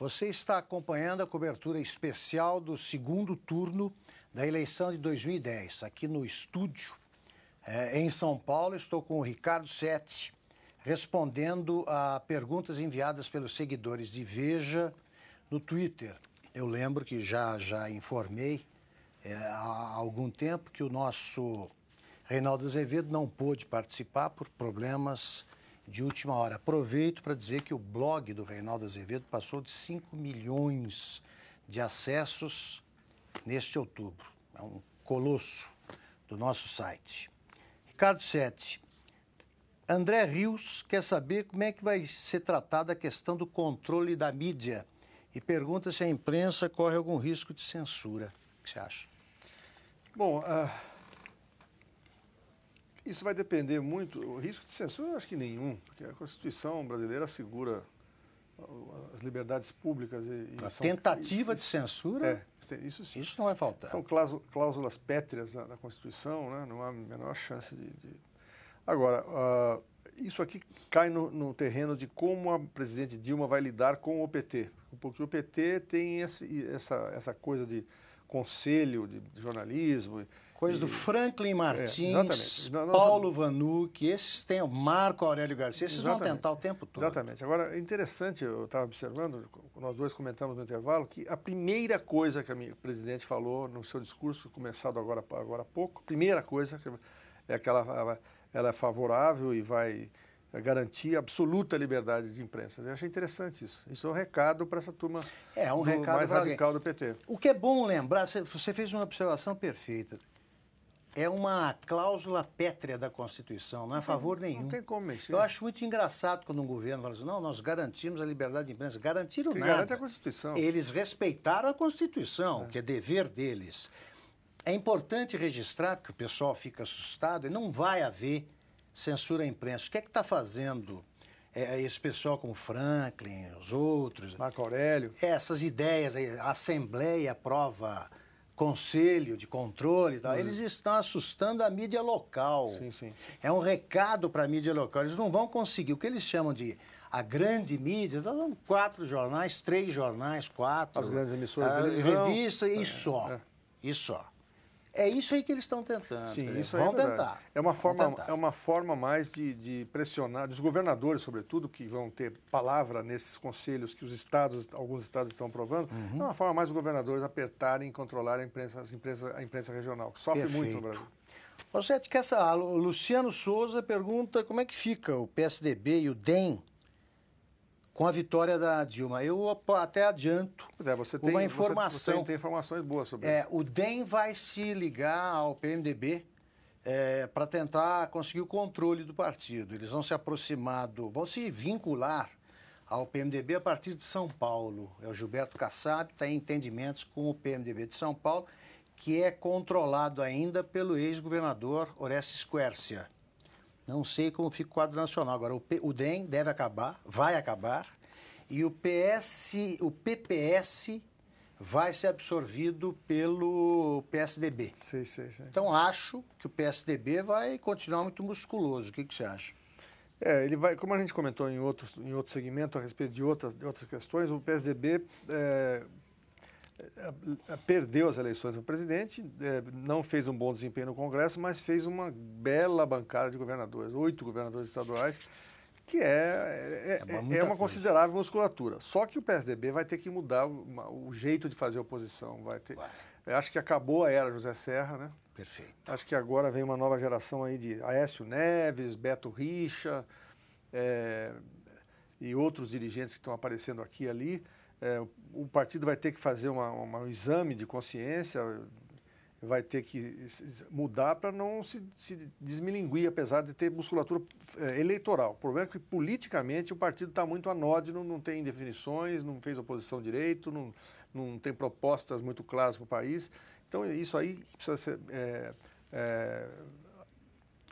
Você está acompanhando a cobertura especial do segundo turno da eleição de 2010, aqui no estúdio, é, em São Paulo. Estou com o Ricardo Sete, respondendo a perguntas enviadas pelos seguidores de Veja no Twitter. Eu lembro que já, já informei é, há algum tempo que o nosso Reinaldo Azevedo não pôde participar por problemas de última hora. Aproveito para dizer que o blog do Reinaldo Azevedo passou de 5 milhões de acessos neste outubro. É um colosso do nosso site. Ricardo Sete. André Rios quer saber como é que vai ser tratada a questão do controle da mídia e pergunta se a imprensa corre algum risco de censura. O que você acha? Bom, uh, isso vai depender muito. O risco de censura eu acho que nenhum, porque a Constituição brasileira assegura as liberdades públicas e, e a são, tentativa de censura é, isso, sim. isso não vai faltar são cláusulas pétreas da, da Constituição né? não há a menor chance de, de... agora uh, isso aqui cai no, no, terreno de como a presidente Dilma vai lidar com o PT porque o PT tem esse, essa essa coisa de conselho de, de jornalismo Coisa e... do Franklin é, Martins, é, nós, Paulo nós... esses têm, Marco Aurélio Garcia, esses exatamente. vão tentar o tempo todo. Exatamente. Agora, é interessante, eu estava observando, nós dois comentamos no intervalo, que a primeira coisa que o presidente falou no seu discurso, começado agora, agora há pouco, primeira coisa é aquela ela é favorável e vai garantir absoluta liberdade de imprensa. Eu achei interessante isso. Isso é um recado para essa turma é, um mais radical alguém. do PT. O que é bom lembrar, você fez uma observação perfeita é uma cláusula pétrea da Constituição, não é a é, favor nenhum. Não tem como mexer. Eu acho muito engraçado quando um governo fala assim, não, nós garantimos a liberdade de imprensa. Garantiram que nada. Garante a Constituição. Eles respeitaram a Constituição, é. que é dever deles. É importante registrar, porque o pessoal fica assustado, e não vai haver censura à imprensa. O que é que está fazendo é, esse pessoal como Franklin, os outros? Marco Aurélio. É, essas ideias, a Assembleia aprova conselho, de controle, uhum. eles estão assustando a mídia local. Sim, sim. É um recado para a mídia local. Eles não vão conseguir. O que eles chamam de a grande mídia, tá quatro jornais, três jornais, quatro. As grandes emissoras. Ah, é, é. e só. E só. É isso aí que eles estão tentando. Sim, isso vão é tentar. É uma forma, é uma forma mais de, de, pressionar, dos governadores, sobretudo, que vão ter palavra nesses conselhos que os estados, alguns estados estão aprovando. Uhum. É uma forma mais dos governadores apertarem e controlarem a imprensa, a imprensa, a imprensa regional, que sofre Perfeito. muito no Brasil. Rosete, que essa, Luciano Souza pergunta como é que fica o PSDB e o DEM com a vitória da Dilma. Eu até adianto é, você tem, uma informação. Você, você tem informações boas sobre é, isso. O DEM vai se ligar ao PMDB é, para tentar conseguir o controle do partido. Eles vão se aproximar, do, vão se vincular ao PMDB a partir de São Paulo. É o Gilberto Kassab, está em entendimentos com o PMDB de São Paulo, que é controlado ainda pelo ex-governador Orestes Quércia. Não sei como fica o quadro nacional. Agora, o, P, o DEM deve acabar, vai acabar, e o PS, o PPS vai ser absorvido pelo PSDB. Sim, sim, sim. Então acho que o PSDB vai continuar muito musculoso. O que, que você acha? É, ele vai, como a gente comentou em outro, em outro segmento a respeito de outras, de outras questões, o PSDB é, eh, eh, perdeu as eleições para presidente, eh, não fez um bom desempenho no Congresso, mas fez uma bela bancada de governadores, oito governadores estaduais, que é, é, é, é, é uma considerável musculatura. Só que o PSDB vai ter que mudar o, o jeito de fazer oposição. Vai ter, vai. Acho que acabou a era José Serra, né? Perfeito. Acho que agora vem uma nova geração aí de Aécio Neves, Beto Richa é, e outros dirigentes que estão aparecendo aqui e ali é, o partido vai ter que fazer uma, uma, um exame de consciência, vai ter que mudar para não se, se desmilinguir, apesar de ter musculatura é, eleitoral. O problema é que politicamente o partido está muito anódino, não tem definições, não fez oposição direito, não, não tem propostas muito claras para o país. Então, isso aí precisa ser. É, é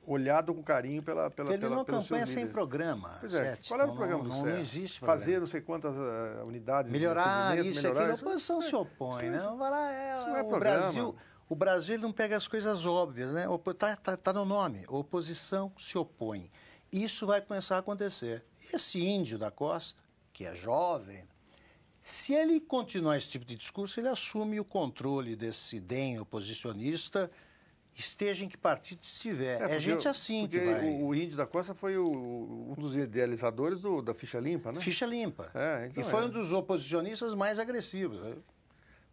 olhado com carinho pela pela Porque pela, ele não campanha sem programa. Pois é. Certo? Qual é o então não, programa não, do não, existe programa. Fazer não sei quantas uh, unidades. Melhorar isso, melhorar, aquilo. A oposição é, se opõe, né? Vai lá, é, isso não é o programa. Brasil. O Brasil não pega as coisas óbvias, né? Está tá, tá no nome. Oposição se opõe. Isso vai começar a acontecer. Esse índio da costa, que é jovem, se ele continuar esse tipo de discurso, ele assume o controle desse DEM oposicionista esteja em que partido estiver. É, é gente assim que vai. O, o Índio da Costa foi o, um dos idealizadores do, da ficha limpa, né? Ficha limpa. É, então e foi é. um dos oposicionistas mais agressivos.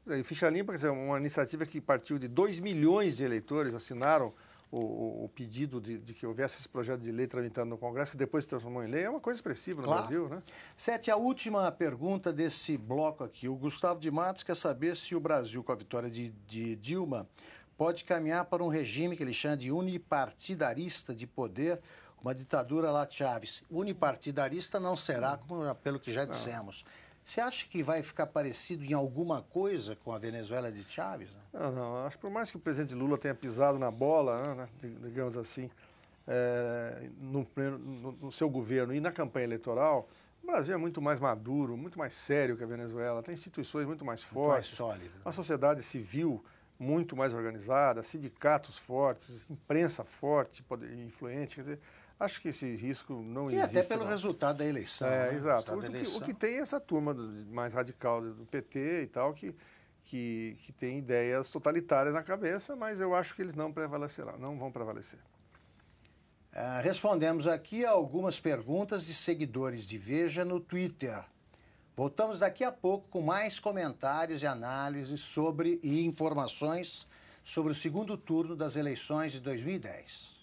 Né? E ficha limpa, quer dizer, uma iniciativa que partiu de 2 milhões de eleitores assinaram o, o pedido de, de, que houvesse esse projeto de lei tramitando no Congresso, que depois se transformou em lei, é uma coisa expressiva no claro. Brasil, né? Sete, a última pergunta desse bloco aqui. O Gustavo de Matos quer saber se o Brasil, com a vitória de, de Dilma, pode caminhar para um regime que ele chama de unipartidarista de poder, uma ditadura lá de Chaves. Unipartidarista não será, como, pelo que já dissemos. Você acha que vai ficar parecido em alguma coisa com a Venezuela de Chaves? Né? Não, não. Acho que por mais que o presidente Lula tenha pisado na bola, né, né digamos assim, é, no, no, no, seu governo e na campanha eleitoral, o Brasil é muito mais maduro, muito mais sério que a Venezuela, tem instituições muito mais fortes, muito mais sólido, né? uma sociedade civil muito mais organizada, sindicatos fortes, imprensa forte, poder, influente. Quer dizer, acho que esse risco não e existe. E até pelo não. resultado da eleição. É, né? exato. O que, eleição. o, que, tem é essa turma do, mais radical do PT e tal, que, que, que tem ideias totalitárias na cabeça, mas eu acho que eles não prevalecerão, não vão prevalecer. Ah, respondemos aqui algumas perguntas de seguidores de Veja no Twitter. Voltamos daqui a pouco com mais comentários e análises sobre e informações sobre o segundo turno das eleições de 2010.